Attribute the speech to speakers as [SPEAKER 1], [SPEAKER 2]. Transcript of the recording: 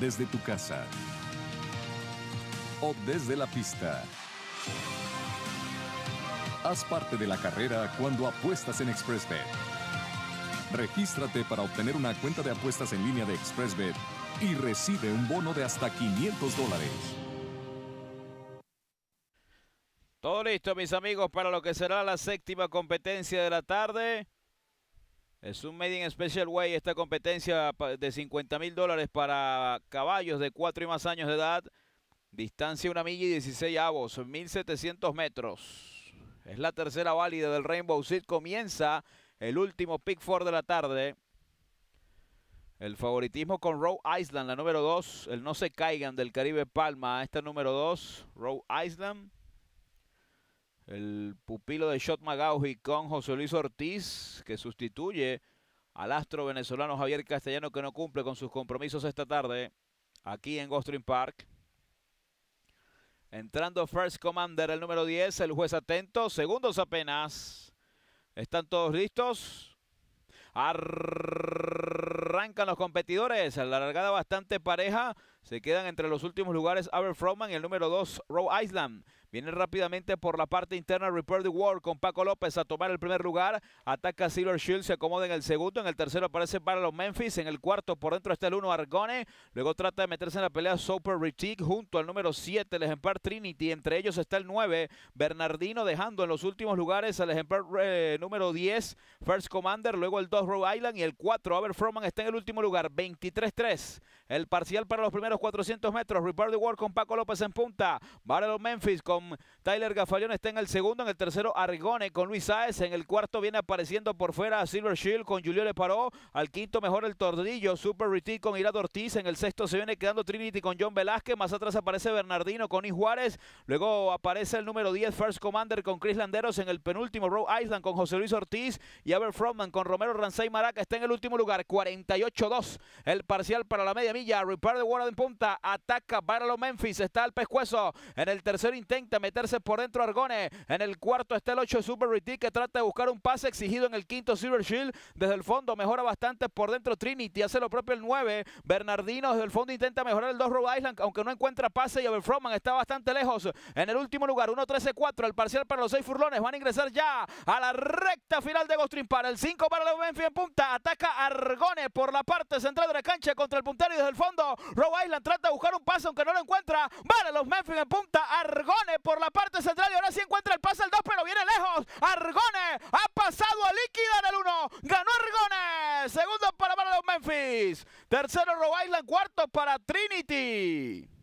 [SPEAKER 1] desde tu casa o desde la pista. Haz parte de la carrera cuando apuestas en ExpressBet. Regístrate para obtener una cuenta de apuestas en línea de ExpressBet y recibe un bono de hasta 500 dólares.
[SPEAKER 2] Todo listo, mis amigos, para lo que será la séptima competencia de la tarde. Es un Made in Special Way esta competencia de 50 mil dólares para caballos de 4 y más años de edad. Distancia una milla y 16 avos, 1700 metros. Es la tercera válida del Rainbow Seed. Comienza el último pick four de la tarde. El favoritismo con Row Island, la número 2. El no se caigan del Caribe Palma. Esta número 2, Row Island el pupilo de Shot Magauji con José Luis Ortiz, que sustituye al astro venezolano Javier Castellano, que no cumple con sus compromisos esta tarde aquí en Gostrin Park. Entrando First Commander, el número 10, el juez atento, segundos apenas. ¿Están todos listos? Arrancan los competidores, la largada bastante pareja. Se quedan entre los últimos lugares Aver Froman y el número 2, Row Island. Viene rápidamente por la parte interna Repair the World con Paco López a tomar el primer lugar. Ataca Silver Shield, se acomoda en el segundo. En el tercero aparece para Memphis. En el cuarto por dentro está el uno, Argone. Luego trata de meterse en la pelea Super Retic junto al número 7, el ejemplar Trinity. Entre ellos está el 9, Bernardino, dejando en los últimos lugares al ejemplar eh, número 10, First Commander. Luego el 2, Rhode Island. Y el 4, Aber Froman, está en el último lugar, 23-3. El parcial para los primeros 400 metros. Repair the World con Paco López en punta. of Memphis con Tyler Gafalión está en el segundo, en el tercero Argone con Luis Saez, en el cuarto viene apareciendo por fuera Silver Shield con Julio Leparó, al quinto mejor el Tordillo, Super Reti con Irado Ortiz, en el sexto se viene quedando Trinity con John Velázquez, más atrás aparece Bernardino con I Juárez, luego aparece el número 10 First Commander con Chris Landeros, en el penúltimo Row Island con José Luis Ortiz y Aber Frontman con Romero Ranzay Maraca está en el último lugar, 48-2 el parcial para la media milla, Repair de en punta, ataca Barlow Memphis, está al pescuezo en el tercer intento meterse por dentro Argone. En el cuarto está el 8 Super Retreat que trata de buscar un pase exigido en el quinto Silver Shield. Desde el fondo mejora bastante por dentro Trinity. Hace lo propio el 9. Bernardino desde el fondo intenta mejorar el 2 Rhode Island, aunque no encuentra pase. Y Overfroman está bastante lejos. En el último lugar, 1-13-4. El parcial para los 6 furlones. Van a ingresar
[SPEAKER 3] ya a la recta final de Gostrim. para el 5 para los Memphis en punta. Ataca Argone por la parte central de la cancha contra el puntero y desde el fondo. Rhode Island trata de buscar un pase, aunque no lo encuentra. Vale, los Memphis en punta. Argone por la parte central y ahora sí encuentra el pase el 2, pero viene lejos. Argones ha pasado a en el 1. Ganó Argones. Segundo para Marlon Memphis. Tercero Rhode Island. Cuarto para Trinity.